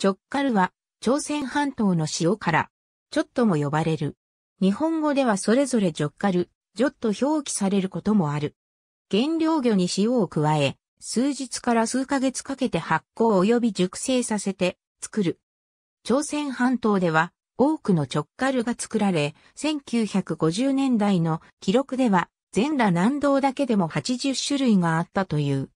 直カルは、朝鮮半島の塩から、ちょっとも呼ばれる。日本語ではそれぞれジョッカル、ジョッと表記されることもある。原料魚に塩を加え、数日から数ヶ月かけて発酵及び熟成させて作る。朝鮮半島では多くの直カルが作られ、1950年代の記録では全羅南道だけでも80種類があったという。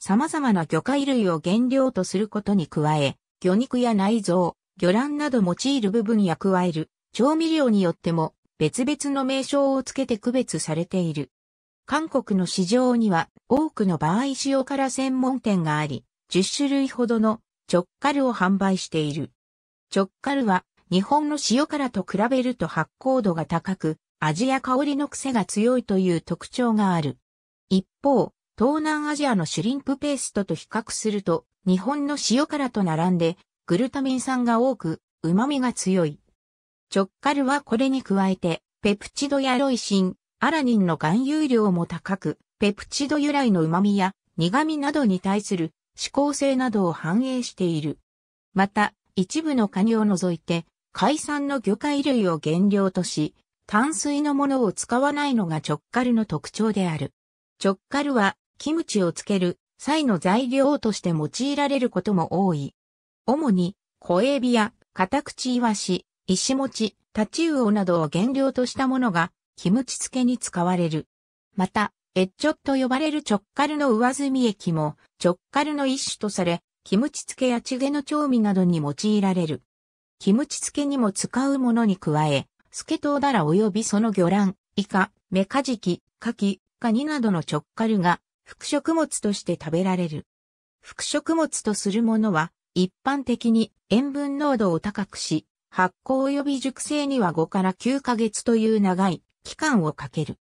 様々な魚介類を原料とすることに加え、魚肉や内臓、魚卵など用いる部分や加える調味料によっても別々の名称をつけて区別されている。韓国の市場には多くの場合塩辛専門店があり、10種類ほどのチョッカルを販売している。チョッカルは日本の塩辛と比べると発酵度が高く、味や香りの癖が強いという特徴がある。一方、東南アジアのシュリンプペーストと比較すると日本の塩辛と並んで、グルタミン酸が多く、旨味が強い。チョッカルはこれに加えて、ペプチドやロイシン、アラニンの含有量も高く、ペプチド由来の旨味や苦味などに対する指向性などを反映している。また、一部のカニを除いて、海産の魚介類を原料とし、淡水のものを使わないのがチョッカルの特徴である。チョッカルは、キムチをつける際の材料として用いられることも多い。主に、小エビや、カタクチイワシ、石餅、タチウオなどを原料としたものが、キムチ漬けに使われる。また、エッチョと呼ばれる直カルの上澄み液も、直カルの一種とされ、キムチ漬けやチゲの調味などに用いられる。キムチ漬けにも使うものに加え、スケトウダラ及びその魚卵、イカ、メカジキ、カキ、カニなどの直カルが副食物として食べられる。副食物とするものは、一般的に塩分濃度を高くし、発酵及び熟成には5から9ヶ月という長い期間をかける。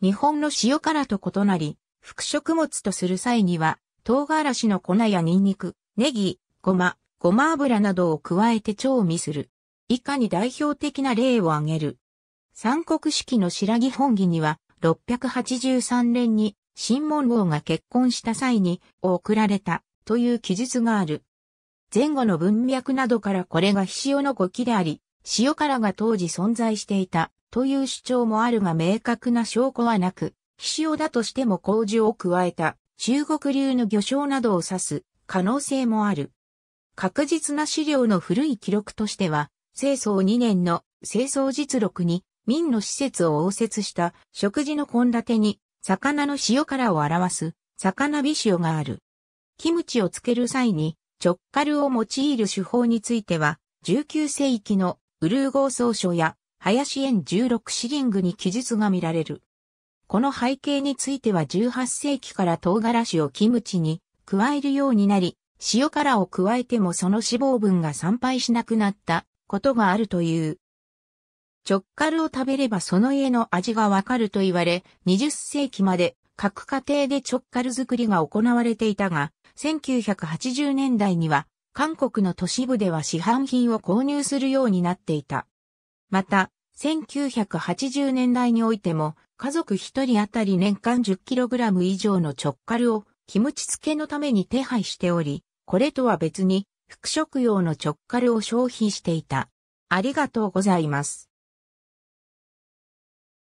日本の塩辛と異なり、副食物とする際には、唐辛子の粉やニンニク、ネギ、ごま、ごま油などを加えて調味する。以下に代表的な例を挙げる。三国式の白木本義には、683年に新聞王が結婚した際に贈られたという記述がある。前後の文脈などからこれが菱尾の語気であり、塩辛が当時存在していたという主張もあるが明確な証拠はなく、菱尾だとしても工事を加えた中国流の魚礁などを指す可能性もある。確実な資料の古い記録としては、清掃2年の清掃実録に、民の施設を応接した食事の献立に魚の塩辛を表す、魚火塩がある。キムチを漬ける際に、チョッカルを用いる手法については、19世紀のウルーゴー総書や林園16シリングに記述が見られる。この背景については18世紀から唐辛子をキムチに加えるようになり、塩辛を加えてもその脂肪分が参拝しなくなったことがあるという。直カルを食べればその家の味がわかると言われ、20世紀まで各家庭で直カル作りが行われていたが、1980年代には韓国の都市部では市販品を購入するようになっていた。また、1980年代においても、家族一人あたり年間 10kg 以上の直カルをキムチ漬けのために手配しており、これとは別に、副食用の直カルを消費していた。ありがとうございます。